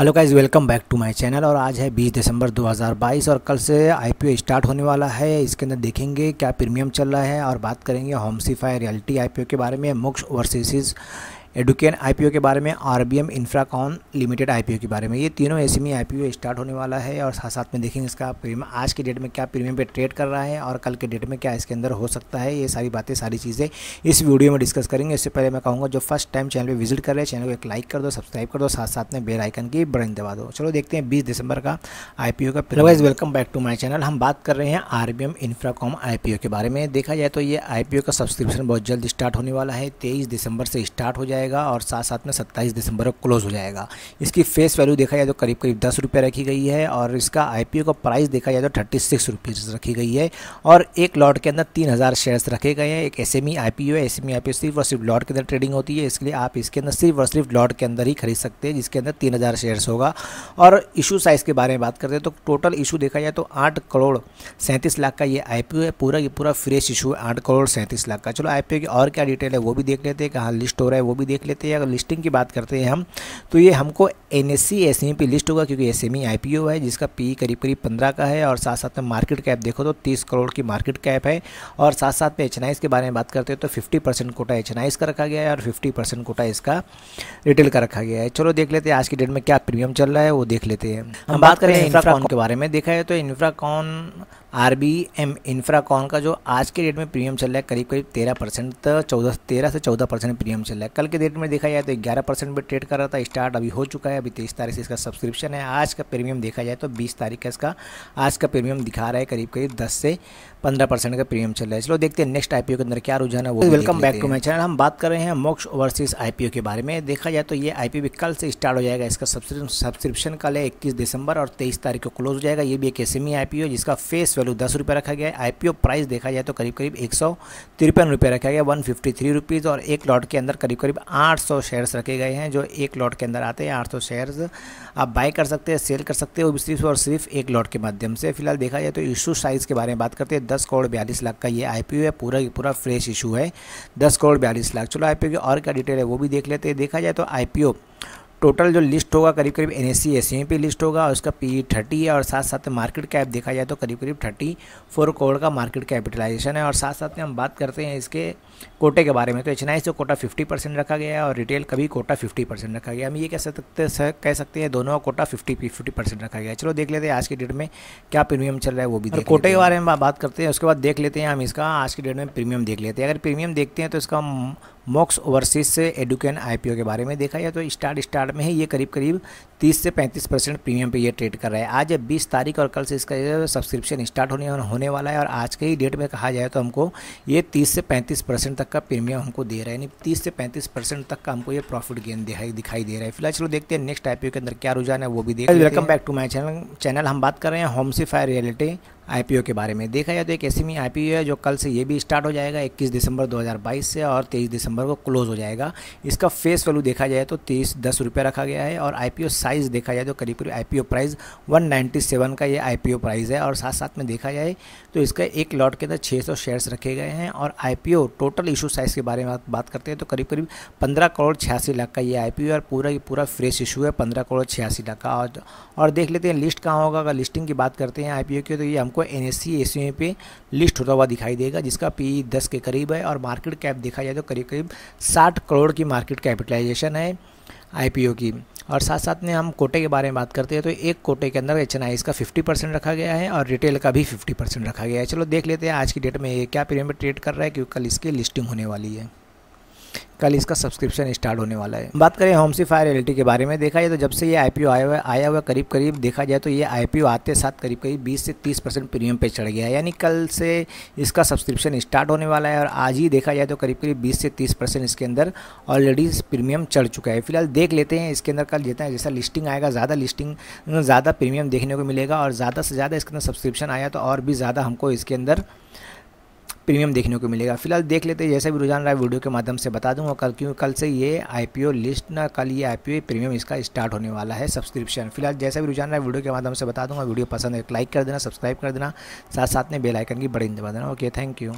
hello guys welcome back to my channel और आज है 20 दिसंबर 2022 और कल से आईपीओ स्टार्ट होने वाला है इसके अंदर देखेंगे क्या प्रीमियम चल रहा है और बात करेंगे होमसीफाई रियलिटी आईपीओ के बारे में मोक्ष वर्सेस एडुकेन आईपीओ के बारे में R B M Infracon limited IPO के बारे में ये तीनों ऐसे में आईपीओ स्टार्ट होने वाला है और साथ साथ में देखेंगे इसका प्रीमियम आज के डेट में क्या प्रीमियम पे ट्रेड कर रहा है और कल के डेट में क्या इसके अंदर हो सकता है ये सारी बातें सारी चीज़ें इस वीडियो में डिस्कस करेंगे इससे पहले मैं कहूँगा जो फर्स्ट टाइम चैनल पर विजिट कर रहे हैं चैनल को एक लाइक कर दो सब्सक्राइब कर दो साथ साथ में बेल आइकन की बटन दबा दो चलो देखते हैं बीस दिसंबर का आई पी का प्रीवाइज welcome back to my channel हम बात कर रहे हैं R B M Infracon I P O के बारे में देखा जाए तो ये आई पी ओ का सब्सक्रिप्शन बहुत जल्द स्टार्ट होने वाला है तेईस दिसंबर से स्टार्ट हो जाए जाएगा और साथ साथ में 27 दिसंबर को क्लोज़ हो जाएगा इसकी फेस वैल्यू देखा जाए तो करीब करीब दस रुपये रखी गई है और इसका आई का प्राइस देखा जाए तो थर्टी सिक्स रखी गई है और एक लॉट के अंदर तीन शेयर्स रखे गए हैं एक एस एम e है एस एम e सिर्फ और सिर्फ लॉट के अंदर ट्रेडिंग होती है इसलिए आप इसके अंदर सिर्फ और सिर्फ लॉट के अंदर ही खरीद सकते हैं जिसके अंदर तीन शेयर्स होगा और इशू साइज़ के बारे में बात करते हैं तो टोटल इशू देखा जाए तो आठ करोड़ सैंतीस लाख का ये आई है पूरा ये पूरा फ्रेश इशू है आठ करोड़ सैंतीस लाख का चलो आई की और क्या डिटेल है वो भी देख लेते हैं कहाँ लिस्ट हो रहा है वो भी देख लेते हैं अगर लिस्टिंग की बात करते हैं हम तो ये हमको एन एस सी लिस्ट होगा क्योंकि एस एम e है जिसका पी e करीब करीब पंद्रह का है और साथ साथ में मार्केट कैप देखो तो तीस करोड़ की मार्केट कैप है और साथ साथ में एच के बारे में बात करते हैं तो फिफ्टी परसेंट कोटा एच का रखा गया है और फिफ्टी परसेंट कोटा इसका रिटेल का रखा गया है चलो देख लेते हैं आज की डेट में क्या प्रीमियम चल रहा है वो देख लेते हैं हम बात करें इंफ्राकॉन के बारे में देखा है तो Infracon R B M Infracon का जो आज के डेट में प्रीमियम चल रहा है करीब करीब तेरह परसेंट तो चौदह तेरह से चौदह परसेंट प्रीमियम चल रहा है कल के डेट में देखा जाए तो ग्यारह परसेंट भी ट्रेड कर रहा था स्टार्ट अभी हो चुका है अभी तेईस तारीख से इसका सब्सक्रिप्शन है आज का प्रीमियम देखा जाए तो बीस तारीख का इसका आज का प्रीमियम दिखा रहा है करीब करीब दस से पंद्रह परसेंट का प्रीमियम चल रहा है चलो देखते हैं नेक्स्ट आईपीओ के अंदर क्या रुझान है वो welcome back to my channel हम बात कर रहे हैं मोक्ष ओवरसीज आईपीओ के बारे में देखा जाए तो ये आईपीओ भी कल से स्टार्ट हो जाएगा इसका सब्सक्रिप्शन कल है इक्कीस दिसंबर और तेईस तारीख को क्लोज हो जाएगा ये भी एक एस आईपीओ जिसका फेस वैल्यू दस रुपये रखा गया है आईपीओ प्राइस देखा जाए तो करीब करीब एक सौ तिरपन रुपये रखा गया वन फिफ्टी थ्री रुपीज़ और एक लॉट के अंदर करीब करीब आठ सौ शेयर्स रखे गए हैं जो एक लॉट के अंदर आते हैं आठ सौ शेयर्स आप बाय कर सकते हैं सेल कर सकते हो सिर्फ और सिर्फ एक लॉट के माध्यम से फिलहाल देखा जाए तो इशू साइज़ के बारे में बात करते हैं दस करोड़ बयालीस लाख का ये आई है पूरा पूरा फ्रेश इशू है दस करोड़ बयालीस लाख चलो आई की और क्या डिटेल है वो भी देख लेते हैं देखा जाए तो आई टोटल जो लिस्ट होगा करीब करीब एन एस सी लिस्ट होगा और उसका पी थर्टी है और साथ साथ मार्केट कैप देखा जाए तो करीब करीब थर्टी फोर करोड़ का मार्केट कैपिटलाइजेशन है और साथ साथ में हम बात करते हैं इसके कोटे के बारे में तो एच एन से कोटा फिफ्टी परसेंट रखा गया है और रिटेल का भी कोटा फिफ्टी परसेंट रखा गया हम ये कह सकते कह सकते हैं दोनों का कोटा फिफ्टी फिफ्टी परसेंट रखा गया चलो देख लेते हैं आज की डेट में क्या प्रीमियम चल रहा है वो भी देख कोटे के बारे में बात करते हैं उसके बाद देख लेते हैं हम इसका आज की डेट में प्रीमियम देख लेते हैं अगर प्रीमियम देखते हैं तो इसका मॉक्स ओवरसीज से एडुकेन आईपीओ के बारे में देखा जाए तो स्टार्ट स्टार्ट में ही ये करीब करीब 30 से 35 परसेंट प्रीमियम पे ये ट्रेड कर रहा है आज 20 तारीख और कल से इसका सब्सक्रिप्शन स्टार्ट होने होने वाला है और आज के ही डेट में कहा जाए तो हमको ये 30 से 35 परसेंट तक का प्रीमियम हमको दे रहा है यानी तीस से पैंतीस परसेंट तक का हमको ये प्रॉफिट गेन दिखाई दिखाई दे रहा है फिलहाल चलो देखते हैं नेक्स्ट आई के अंदर क्या रुझान है वो भी देखते हैं welcome back to my channel channel हम बात कर रहे हैं होमसीफायर रियलिटी आईपीओ के बारे में देखा जाए तो एक एस आईपीओ है जो कल से ये भी स्टार्ट हो जाएगा 21 दिसंबर 2022 से और 23 दिसंबर को क्लोज हो जाएगा इसका फेस वैल्यू देखा जाए तो तेईस दस रुपये रखा गया है और आईपीओ साइज़ देखा जाए तो करीब करीब आई प्राइस 197 का ये आई प्राइस है और साथ साथ में देखा जाए तो इसका एक लॉट के अंदर छः शेयर्स रखे गए हैं और आई टोटल इशू साइज़ के बारे में बात करते हैं तो करीब करीब पंद्रह करोड़ छियासी लाख का ये आईपीओ और पूरा पूरा फ्रेश इशू है पंद्रह करोड़ छियासी लाख का और देख लेते हैं लिस्ट कहाँ होगा अगर लिस्टिंग की बात करते हैं आई की तो ये हमको आपको एन एस सी पे लिस्ट होता हुआ दिखाई देगा जिसका पी दस के करीब है और मार्केट कैप देखा जाए तो करीब करीब साठ करोड़ की मार्केट कैपिटलाइजेशन है आईपीओ की और साथ साथ में हम कोटे के बारे में बात करते हैं तो एक कोटे के अंदर एच एन का 50 परसेंट रखा गया है और रिटेल का भी 50 परसेंट रखा गया है चलो देख लेते हैं आज की डेट में ये क्या में ट्रेड कर रहा है क्योंकि कल इसकी लिस्टिंग होने वाली है कल इसका सब्सक्रिप्शन स्टार्ट होने वाला है बात करें होमसी फायर रियलिटी के बारे में देखा जाए तो जब से ये आई आया हुआ आया हुआ करीब करीब देखा जाए तो ये आई आते साथ करीब करीब 20 से 30 परसेंट प्रीमियम पे चढ़ गया है यानी कल से इसका सब्सक्रिप्शन स्टार्ट होने वाला है और आज ही देखा जाए तो करीब करीब बीस से तीस परसेंट इसके अंदर ऑलरेडी प्रीमियम चढ़ चुका है फिलहाल देख लेते हैं इसके अंदर कल जितना जैसा लिस्टिंग आएगा ज़्यादा लिस्टिंग ज़्यादा प्रीमियम देखने को मिलेगा और ज़्यादा से ज़्यादा इसके अंदर सब्सक्रिप्शन आया तो और भी ज़्यादा हमको इसके अंदर प्रीमियम देखने को मिलेगा फिलहाल देख लेते हैं जैसे भी रुझान रहा है वीडियो के माध्यम से बता दूँगा कल क्यों कल से ये आईपीओ लिस्ट ना कल ये आईपीओ प्रीमियम इसका स्टार्ट होने वाला है सब्सक्रिप्शन फिलहाल जैसे भी रुझान रहा है वीडियो के माध्यम से बता दूँगा वीडियो पसंद है लाइक तो कर देना सब्सक्राइब कर देना साथ साथ में बेलाइकन की बड़ी दबा देना ओके थैंक यू